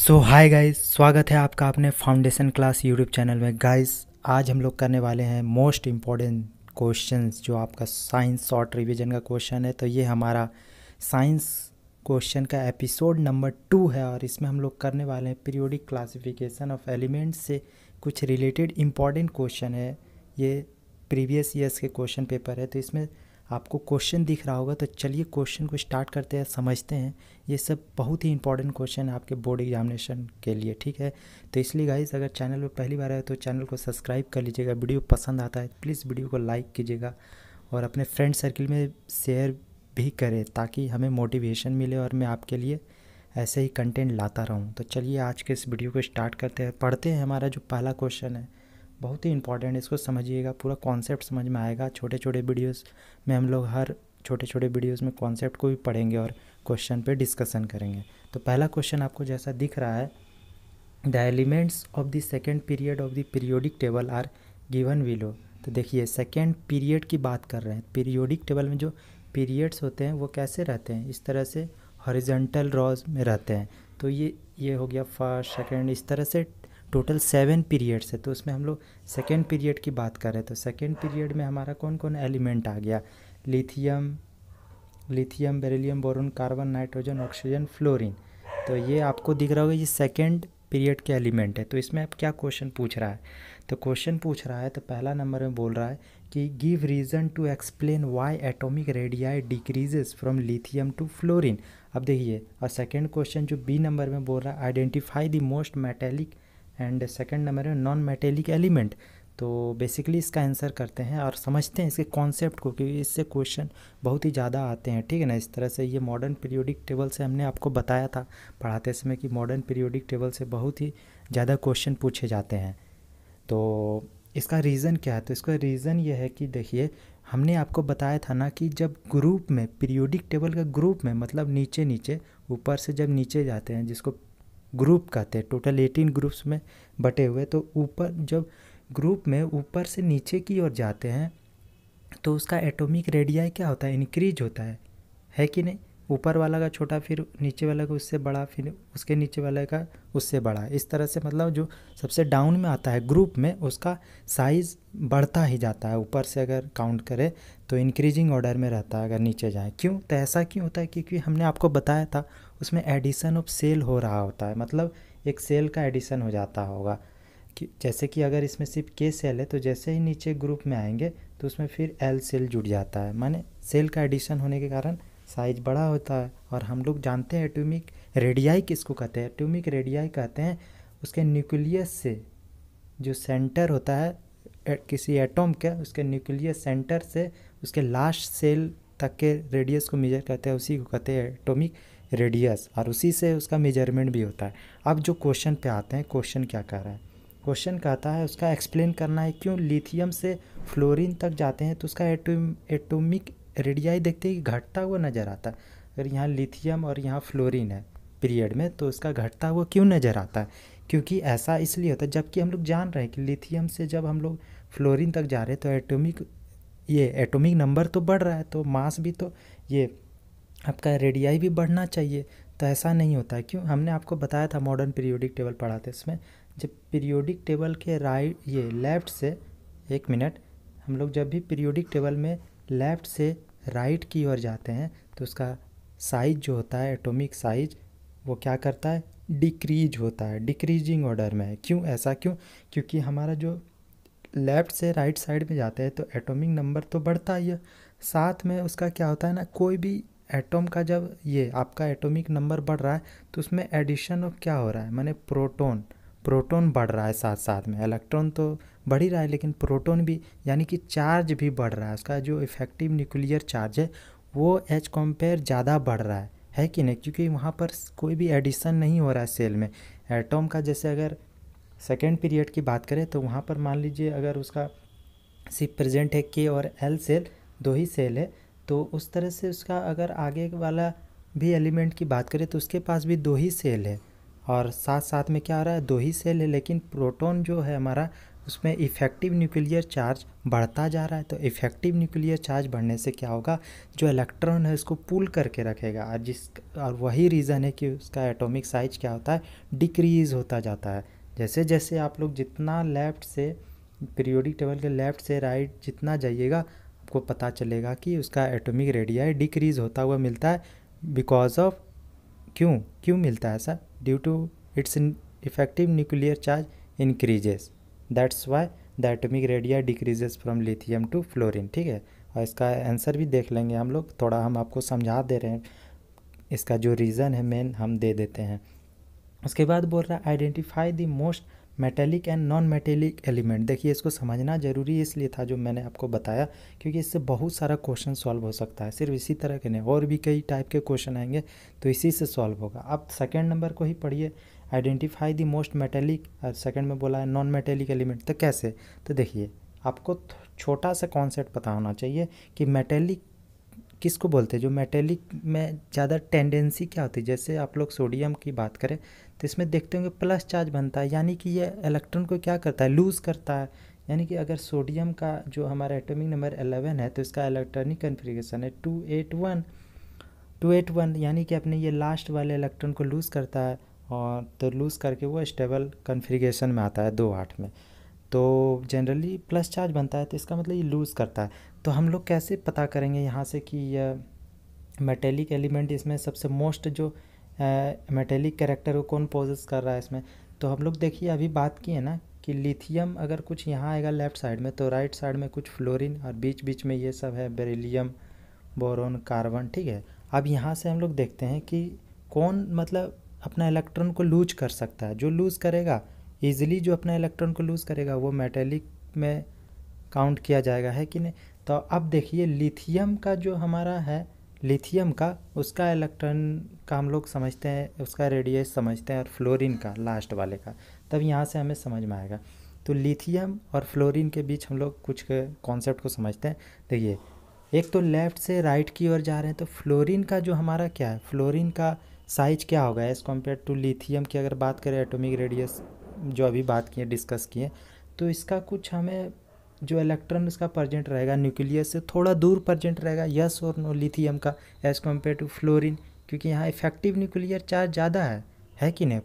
सो hi guys स्वागत है आपका अपने फाउंडेशन क्लास यूट्यूब चैनल में गाइस आज हम लोग करने वाले हैं मोस्ट इम्पॉर्टेंट क्वेश्चंस जो आपका साइंस शॉर्ट रिवीजन का क्वेश्चन है तो ये हमारा साइंस क्वेश्चन का एपिसोड नंबर टू है और इसमें हम लोग करने वाले हैं पीरियोडिक क्लासिफिकेशन ऑफ एलिमेंट्स से कुछ रिलेटेड इम्पॉर्टेंट क्वेश्चन है ये प्रीवियस ईयर्स के क्वेश्चन पेपर है तो इसमें आपको क्वेश्चन दिख रहा होगा तो चलिए क्वेश्चन को स्टार्ट करते हैं समझते हैं ये सब बहुत ही इंपॉर्टेंट क्वेश्चन है आपके बोर्ड एग्जामिनेशन के लिए ठीक है तो इसलिए गाइस अगर चैनल पर पहली बार आए तो चैनल को सब्सक्राइब कर लीजिएगा वीडियो पसंद आता है प्लीज़ वीडियो को लाइक कीजिएगा और अपने फ्रेंड सर्किल में शेयर भी करें ताकि हमें मोटिवेशन मिले और मैं आपके लिए ऐसे ही कंटेंट लाता रहूँ तो चलिए आज के इस वीडियो को स्टार्ट करते हैं पढ़ते हैं हमारा जो पहला क्वेश्चन है बहुत ही इंपॉर्टेंट है इसको समझिएगा पूरा कॉन्सेप्ट समझ में आएगा छोटे छोटे वीडियोस में हम लोग हर छोटे छोटे वीडियोस में कॉन्सेप्ट को भी पढ़ेंगे और क्वेश्चन पे डिस्कशन करेंगे तो पहला क्वेश्चन आपको जैसा दिख रहा है the elements of the second period of the periodic table are given below तो देखिए सेकेंड पीरियड की बात कर रहे हैं पीरियोडिक टेबल में जो पीरियड्स होते हैं वो कैसे रहते हैं इस तरह से हॉरिजेंटल रॉज में रहते हैं तो ये ये हो गया फर्स्ट सेकेंड इस तरह से टोटल सेवन पीरियड्स है तो उसमें हम लोग सेकेंड पीरियड की बात करें तो सेकेंड पीरियड में हमारा कौन कौन एलिमेंट आ गया lithium lithium beryllium boron carbon nitrogen oxygen fluorine तो ये आपको दिख रहा होगा ये सेकेंड पीरियड के एलिमेंट है तो इसमें आप क्या क्वेश्चन पूछ रहा है तो क्वेश्चन पूछ रहा है तो पहला नंबर में बोल रहा है कि give reason to explain why atomic radii decreases from lithium to fluorine अब देखिए और सेकेंड क्वेश्चन जो बी नंबर में बोल रहा है identify the most metallic and second number है नॉन मेटेलिक एलिमेंट तो बेसिकली इसका आंसर करते हैं और समझते हैं इसके कॉन्सेप्ट को क्योंकि इससे क्वेश्चन बहुत ही ज़्यादा आते हैं ठीक है ना इस तरह से ये मॉडर्न पीरियोडिक टेबल से हमने आपको बताया था पढ़ाते समय कि मॉडर्न पीरियोडिक टेबल से बहुत ही ज़्यादा क्वेश्चन पूछे जाते हैं तो इसका रीज़न क्या है तो इसका रीज़न ये है कि देखिए हमने आपको बताया था ना कि जब ग्रुप में पीरियोडिक टेबल का ग्रुप में मतलब नीचे नीचे ऊपर से जब नीचे जाते हैं जिसको ग्रुप कहते हैं टोटल एटीन ग्रुप्स में बटे हुए तो ऊपर जब ग्रुप में ऊपर से नीचे की ओर जाते हैं तो उसका एटॉमिक रेडियाई क्या होता है इंक्रीज होता है है कि नहीं ऊपर वाला का छोटा फिर नीचे वाला का उससे बड़ा फिर उसके नीचे वाले का उससे बड़ा इस तरह से मतलब जो सबसे डाउन में आता है ग्रुप में उसका साइज़ बढ़ता ही जाता है ऊपर से अगर काउंट करें तो इंक्रीजिंग ऑर्डर में रहता है अगर नीचे जाएँ क्यों तो ऐसा क्यों होता है क्योंकि हमने आपको बताया था उसमें एडिशन ऑफ सेल हो रहा होता है मतलब एक सेल का एडिशन हो जाता होगा कि जैसे कि अगर इसमें सिर्फ के सेल है तो जैसे ही नीचे ग्रुप में आएंगे तो उसमें फिर एल सेल जुड़ जाता है माने सेल का एडिशन होने के कारण साइज बड़ा होता है और हम लोग जानते हैं एटोमिक रेडियाई किसको कहते हैं एटोमिक रेडियाई कहते हैं उसके न्यूक्लियस से जो सेंटर होता है किसी एटोम के उसके न्यूक्लियस सेंटर से उसके लास्ट सेल तक के रेडियस को मेजर करते हैं उसी को कहते हैं एटोमिक रेडियस और उसी से उसका मेजरमेंट भी होता है अब जो क्वेश्चन पे आते हैं क्वेश्चन क्या कह रहा है क्वेश्चन कहता है उसका एक्सप्लेन करना है क्यों लिथियम से फ्लोरीन तक जाते हैं तो उसका एटोम एटोमिक रेडियाई देखते हैं कि घटता हुआ नज़र आता है अगर यहाँ लिथियम और यहाँ फ्लोरीन है पीरियड में तो उसका घटता हुआ क्यों नज़र आता है क्योंकि ऐसा इसलिए होता है जबकि हम लोग जान रहे हैं कि लिथियम से जब हम लोग फ्लोरिन तक जा रहे हैं तो एटोमिक ये एटोमिक नंबर तो बढ़ रहा है तो मास भी तो ये आपका रेडियाई भी बढ़ना चाहिए तो ऐसा नहीं होता है क्यों हमने आपको बताया था मॉडर्न पीरियोडिक टेबल पढ़ाते इसमें जब पीरियोडिक टेबल के राइट ये लेफ़्ट से एक मिनट हम लोग जब भी पीरियोडिक टेबल में लेफ़्ट से राइट की ओर जाते हैं तो उसका साइज जो होता है एटॉमिक साइज वो क्या करता है डिक्रीज होता है डिक्रीजिंग ऑर्डर में है क्यों ऐसा क्यों क्योंकि हमारा जो लेफ़्ट से राइट साइड में जाते हैं तो एटॉमिक नंबर तो बढ़ता ही है साथ में उसका क्या होता है ना कोई भी एटम का जब ये आपका एटॉमिक नंबर बढ़ रहा है तो उसमें एडिशन ऑफ क्या हो रहा है माने प्रोटॉन प्रोटॉन बढ़ रहा है साथ साथ में इलेक्ट्रॉन तो बढ़ ही रहा है लेकिन प्रोटॉन भी यानी कि चार्ज भी बढ़ रहा है उसका जो इफेक्टिव न्यूक्लियर चार्ज है वो एज कम्पेयर ज़्यादा बढ़ रहा है है कि नहीं क्योंकि वहाँ पर कोई भी एडिशन नहीं हो रहा है सेल में एटॉम का जैसे अगर सेकेंड पीरियड की बात करें तो वहाँ पर मान लीजिए अगर उसका सिर्फ प्रेजेंट है के और एल सेल दो ही सेल है तो उस तरह से उसका अगर आगे वाला भी एलिमेंट की बात करें तो उसके पास भी दो ही सेल है और साथ साथ में क्या हो रहा है दो ही सेल है लेकिन प्रोटॉन जो है हमारा उसमें इफ़ेक्टिव न्यूक्लियर चार्ज बढ़ता जा रहा है तो इफ़ेक्टिव न्यूक्लियर चार्ज बढ़ने से क्या होगा जो इलेक्ट्रॉन है उसको पुल करके रखेगा और जिस और वही रीज़न है कि उसका एटॉमिक साइज क्या होता है डिक्रीज़ होता जाता है जैसे जैसे आप लोग जितना लेफ़्ट से पीरियोडिक टेबल के लेफ़्ट से राइट जितना जाइएगा आपको पता चलेगा कि उसका एटॉमिक रेडियाई डिक्रीज़ होता हुआ मिलता है बिकॉज ऑफ क्यों क्यों मिलता है ऐसा due to its effective nuclear charge increases that's why the atomic radii decreases from lithium to fluorine ठीक है और इसका आंसर भी देख लेंगे हम लोग थोड़ा हम आपको समझा दे रहे हैं इसका जो रीज़न है मेन हम दे देते हैं उसके बाद बोल रहा है identify the most metallic and non metallic element देखिए इसको समझना ज़रूरी इसलिए था जो मैंने आपको बताया क्योंकि इससे बहुत सारा क्वेश्चन सॉल्व हो सकता है सिर्फ इसी तरह के नहीं और भी कई टाइप के क्वेश्चन आएंगे तो इसी से सॉल्व होगा आप सेकेंड नंबर को ही पढ़िए identify the most metallic second में बोला है नॉन मेटेलिक एलिमेंट तो कैसे तो देखिए आपको छोटा सा कॉन्सेप्ट पता होना चाहिए कि मेटेलिक किसको बोलते हैं जो मेटेलिक में ज़्यादा टेंडेंसी क्या होती है जैसे आप लोग सोडियम की बात करें तो इसमें देखते होंगे प्लस चार्ज बनता है यानी कि ये इलेक्ट्रॉन को क्या करता है लूज़ करता है यानी कि अगर सोडियम का जो हमारा एटॉमिक नंबर एलेवन है तो इसका इलेक्ट्रॉनिक कन्फिग्रेशन है two eight one two eight one यानी कि अपने ये लास्ट वाले इलेक्ट्रॉन को लूज़ करता है और तो लूज़ करके वो स्टेबल कन्फिग्रेशन में आता है दो आठ में तो जनरली प्लस चार्ज बनता है तो इसका मतलब ये लूज़ करता है तो हम लोग कैसे पता करेंगे यहाँ से कि यह मेटेलिक एलिमेंट इसमें सबसे मोस्ट जो मेटेलिक कैरेक्टर को कौन पोजेस कर रहा है इसमें तो हम लोग देखिए अभी बात की है ना कि लिथियम अगर कुछ यहाँ आएगा लेफ्ट साइड में तो राइट साइड में कुछ फ्लोरिन और बीच बीच में ये सब है बेरिलियम बोरोन कार्बन ठीक है अब यहाँ से हम लोग देखते हैं कि कौन मतलब अपना इलेक्ट्रॉन को लूज कर सकता है जो लूज़ करेगा ईजिली जो अपना इलेक्ट्रॉन को लूज़ करेगा वो मेटेलिक में काउंट किया जाएगा है कि नहीं तो अब देखिए लिथियम का जो हमारा है लिथियम का उसका इलेक्ट्रॉन का हम लोग समझते हैं उसका रेडियस समझते हैं और फ्लोरीन का लास्ट वाले का तब यहाँ से हमें समझ में आएगा तो लिथियम और फ्लोरीन के बीच हम लोग कुछ कॉन्सेप्ट को समझते हैं देखिए एक तो लेफ़्ट से राइट की ओर जा रहे हैं तो फ्लोरीन का जो हमारा क्या है फ्लोरीन का साइज क्या होगा एज़ कम्पेयर टू लिथियम की अगर बात करें एटोमिक रेडियस जो अभी बात किए डिस्कस किए तो इसका कुछ हमें जो इलेक्ट्रॉन इसका प्रजेंट रहेगा न्यूक्लियस से थोड़ा दूर प्रजेंट रहेगा यस और नो लिथियम का एज़ कम्पेयर टू फ्लोरिन क्योंकि यहाँ इफेक्टिव न्यूक्लियर चार्ज ज़्यादा है है कि नहीं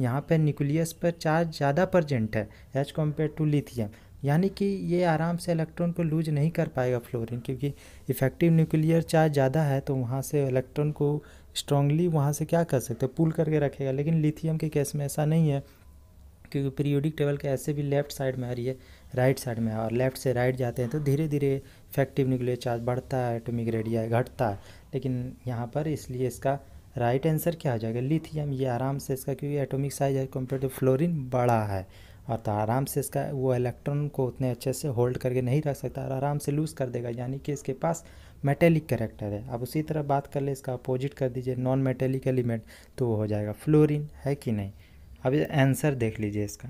यहाँ पर न्यूक्लियस पर चार्ज ज़्यादा प्रजेंट है एज कम्पेयर टू लिथियम यानी कि ये आराम से इलेक्ट्रॉन को लूज नहीं कर पाएगा फ्लोरिन क्योंकि इफेक्टिव न्यूक्लियर चार्ज ज़्यादा है तो वहाँ से इलेक्ट्रॉन को स्ट्रांगली वहाँ से क्या कर सकते हैं पुल करके रखेगा लेकिन लिथियम के केस में ऐसा नहीं है क्योंकि पीरियोडिक टेबल के ऐसे भी लेफ्ट साइड में आ रही है राइट साइड में और लेफ्ट से राइट जाते हैं तो धीरे धीरे इफेक्टिव न्यूक्लियर चार्ज बढ़ता है एटोमिक रेडिया घटता है लेकिन यहाँ पर इसलिए इसका राइट आंसर क्या हो जाएगा लिथियम ये आराम से इसका क्योंकि एटोमिक साइज है कम्पेयर टू फ्लोरिन बड़ा है और तो आराम से इसका वो इलेक्ट्रॉन को उतने अच्छे से होल्ड करके नहीं रख सकता और आराम से लूज़ कर देगा यानी कि इसके पास मेटेलिक करेक्टर है अब उसी तरह बात कर ले इसका अपोजिट कर दीजिए नॉन मेटेलिक एलिमेंट तो वो हो जाएगा फ्लोरिन है कि नहीं अब आंसर देख लीजिए इसका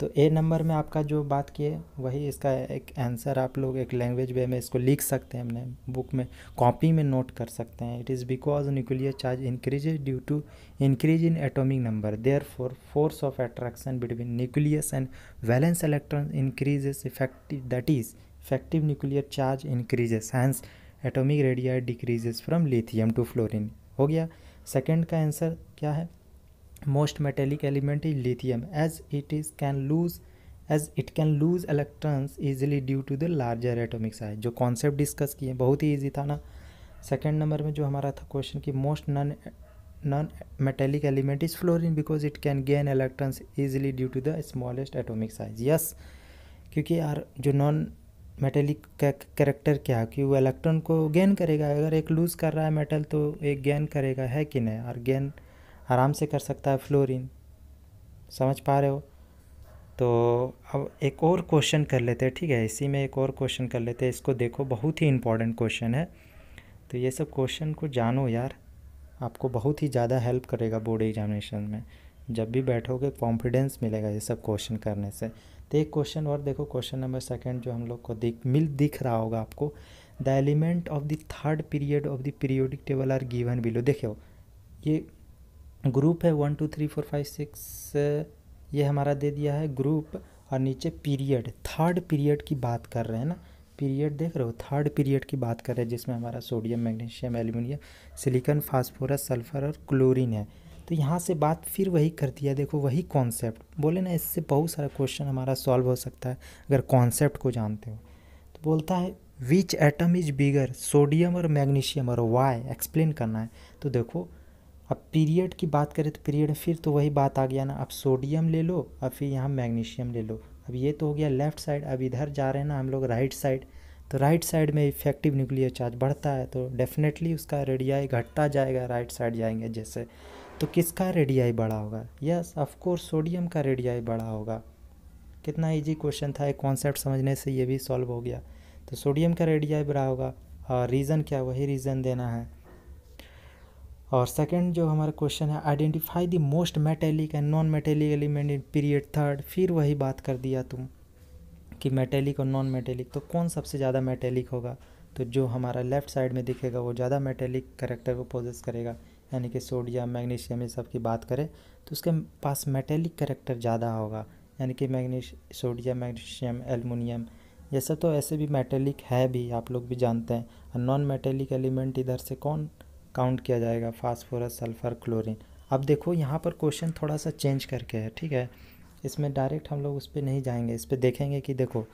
तो ए नंबर में आपका जो बात किए वही इसका एक आंसर आप लोग एक लैंग्वेज वे में इसको लिख सकते हैं हमने बुक में कॉपी में नोट कर सकते हैं it is because nuclear charge increase due to increase in atomic number therefore force of attraction between nucleus and valence electron increases effective that is effective nuclear charge increases hence atomic radii decreases from lithium to fluorine हो गया second का answer क्या है most metallic element is lithium as it is can lose as it can lose electrons easily due to the larger atomic size जो concept discuss किए बहुत ही easy था ना सेकेंड नंबर में जो हमारा था क्वेश्चन कि most non non metallic element is fluorine because it can gain electrons easily due to the smallest atomic size yes क्योंकि यार जो नॉन मेटेलिक कैरेक्टर क्या है कि वो इलेक्ट्रॉन को गेन करेगा अगर एक लूज़ कर रहा है मेटल तो एक गेन करेगा है कि नहीं और गेन आराम से कर सकता है फ्लोरीन समझ पा रहे हो तो अब एक और क्वेश्चन कर लेते हैं ठीक है इसी में एक और क्वेश्चन कर लेते हैं इसको देखो बहुत ही इम्पॉर्टेंट क्वेश्चन है तो ये सब क्वेश्चन को जानो यार आपको बहुत ही ज़्यादा हेल्प करेगा बोर्ड एग्जामिनेशन में जब भी बैठोगे कॉन्फिडेंस मिलेगा ये सब क्वेश्चन करने से तो एक क्वेश्चन और देखो क्वेश्चन नंबर सेकेंड जो हम लोग को दिख मिल दिख रहा होगा आपको the element of the third period of the periodic table are given below देखो ये ग्रुप है one two three four five six ये हमारा दे दिया है ग्रुप और नीचे पीरियड थर्ड पीरियड की बात कर रहे हैं ना पीरियड देख रहे हो थर्ड पीरियड की बात कर रहे हैं जिसमें हमारा sodium magnesium aluminium silicon phosphorus sulphur और क्लोरीन है तो यहाँ से बात फिर वही कर दिया देखो वही कॉन्सेप्ट बोले ना इससे बहुत सारा क्वेश्चन हमारा सॉल्व हो सकता है अगर कॉन्सेप्ट को जानते हो तो बोलता है which atom is bigger sodium और मैग्नीशियम और वाई एक्सप्लेन करना है तो देखो अब पीरियड की बात करें तो पीरियड फिर तो वही बात आ गया ना अब सोडियम ले लो और फिर यहाँ मैग्नीशियम ले लो अब ये तो हो गया लेफ़्ट साइड अब इधर जा रहे हैं ना हम लोग राइट साइड तो राइट साइड में इफेक्टिव न्यूक्लियर चार्ज बढ़ता है तो डेफिनेटली उसका रेडियाई घटता जाएगा राइट साइड जाएंगे जैसे तो किसका रेडियाई बड़ा होगा यस ऑफकोर्स सोडियम का रेडियाई बड़ा होगा कितना इजी क्वेश्चन था एक कॉन्सेप्ट समझने से ये भी सॉल्व हो गया तो सोडियम का रेडियाई बड़ा होगा और रीज़न क्या वही रीज़न देना है और सेकंड जो हमारा क्वेश्चन है identify the most metallic and non metallic element in period third फिर वही बात कर दिया तुम कि मेटेलिक और नॉन मेटेलिक तो कौन सबसे ज़्यादा मेटेलिक होगा तो जो हमारा लेफ्ट साइड में दिखेगा वो ज़्यादा मेटेलिक करेक्टर को पोजेस करेगा यानी कि सोडियम मैग्नीशियम ये सब की बात करें तो उसके पास मेटेलिक करेक्टर ज़्यादा होगा यानी कि मैग्नीश सोडियम मैग्नीशियम एलमिनियम ये सब तो ऐसे भी मेटेलिक है भी आप लोग भी जानते हैं और नॉन मेटेलिक एलिमेंट इधर से कौन काउंट किया जाएगा फास्फोरस सल्फ़र क्लोरीन अब देखो यहाँ पर क्वेश्चन थोड़ा सा चेंज करके है ठीक है इसमें डायरेक्ट हम लोग उस पर नहीं जाएंगे इस पर देखेंगे कि देखो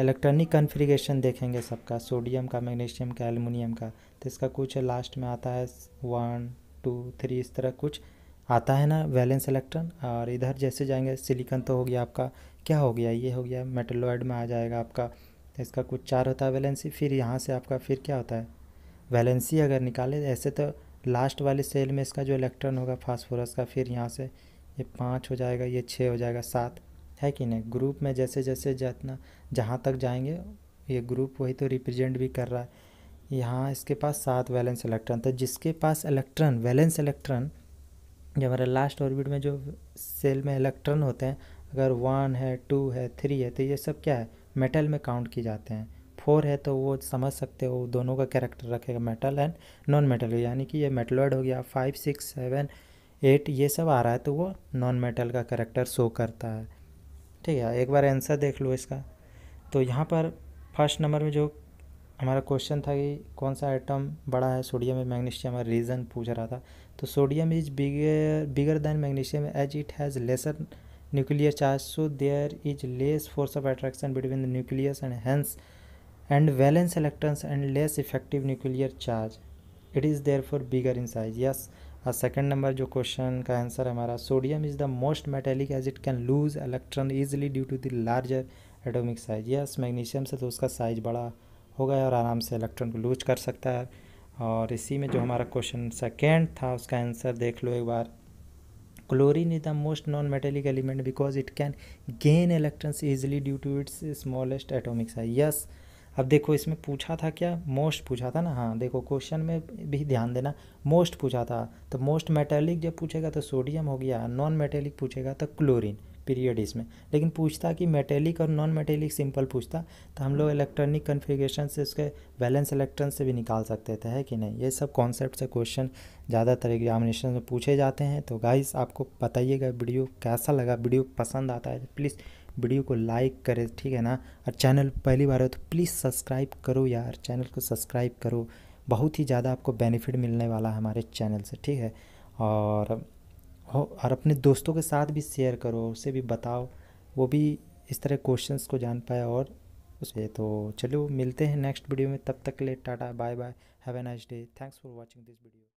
इलेक्ट्रॉनिक कन्फ्रिगेशन देखेंगे सबका सोडियम का मैग्नीशियम का एलमिनियम का तो इसका कुछ लास्ट में आता है वन टू थ्री इस तरह कुछ आता है ना वैलेंस इलेक्ट्रॉन और इधर जैसे जाएंगे सिलिकन तो हो गया आपका क्या हो गया ये हो गया मेटलॉइड में आ जाएगा आपका तो इसका कुछ चार होता है वैलेंसी फिर यहाँ से आपका फिर क्या होता है वैलेंसी अगर निकाले ऐसे तो लास्ट वाले सेल में इसका जो इलेक्ट्रॉन होगा फास्फोरस का फिर यहाँ से ये पाँच हो जाएगा ये छः हो जाएगा सात है कि नहीं ग्रुप में जैसे जैसे जितना जहाँ तक जाएंगे ये ग्रुप वही तो रिप्रेजेंट भी कर रहा है यहाँ इसके पास सात वैलेंस इलेक्ट्रॉन तो जिसके पास इलेक्ट्रॉन वैलेंस इलेक्ट्रॉन जो हमारे लास्ट ऑर्बिट में जो सेल में इलेक्ट्रॉन होते हैं अगर वन है टू है थ्री है तो ये सब क्या है मेटल में काउंट किए जाते हैं फोर है तो वो समझ सकते हो दोनों का कैरेक्टर रखेगा मेटल एंड नॉन मेटल यानी कि ये मेटलॉइड हो गया फाइव सिक्स सेवन एट ये सब आ रहा है तो वो नॉन मेटल का करेक्टर शो करता है ठीक है एक बार आंसर देख लो इसका तो यहाँ पर फर्स्ट नंबर में जो हमारा क्वेश्चन था कि कौन सा आइटम बड़ा है सोडियम में मैग्नीशियम और रीज़न पूछ रहा था तो sodium is bigger bigger than magnesium as it has lesser nuclear charge so there is less force of attraction between the nucleus and hence valence electrons and less effective nuclear charge it is therefore bigger in size yes और second number जो question का answer हमारा sodium is the most metallic as it can lose electron easily due to the larger atomic size yes magnesium से तो उसका size बड़ा हो गया और आराम से इलेक्ट्रॉन को लूज कर सकता है और इसी में जो हमारा क्वेश्चन सेकेंड था उसका आंसर देख लो एक बार chlorine is the most non metallic element because it can gain electrons easily due to its smallest atomic size yes yes, अब देखो इसमें पूछा था क्या मोस्ट पूछा था ना हाँ देखो क्वेश्चन में भी ध्यान देना मोस्ट पूछा था तो मोस्ट मेटेलिक जब पूछेगा तो सोडियम हो गया नॉन मेटेलिक पूछेगा तो क्लोरीन पीरियड इसमें लेकिन पूछता कि मेटेलिक और नॉन मेटेलिक सिंपल पूछता तो हम लोग इलेक्ट्रॉनिक कन्फिग्रेशन से उसके बैलेंस इलेक्ट्रॉन से भी निकाल सकते थे है कि नहीं ये सब कॉन्सेप्ट से क्वेश्चन ज़्यादातर एग्जामिनेशन में पूछे जाते हैं तो गाइस आपको बताइएगा वीडियो कैसा लगा वीडियो पसंद आता है प्लीज़ वीडियो तो को लाइक करें ठीक है ना और चैनल पहली बार हो तो प्लीज़ सब्सक्राइब करो यार चैनल को सब्सक्राइब करो बहुत ही ज़्यादा आपको बेनिफिट मिलने वाला है हमारे चैनल से ठीक है और और अपने दोस्तों के साथ भी शेयर करो उसे भी बताओ वो भी इस तरह क्वेश्चंस को जान पाए और उसे तो चलो मिलते हैं नेक्स्ट वीडियो में तब तक के लिए tata bye bye have a nice day thanks for watching this video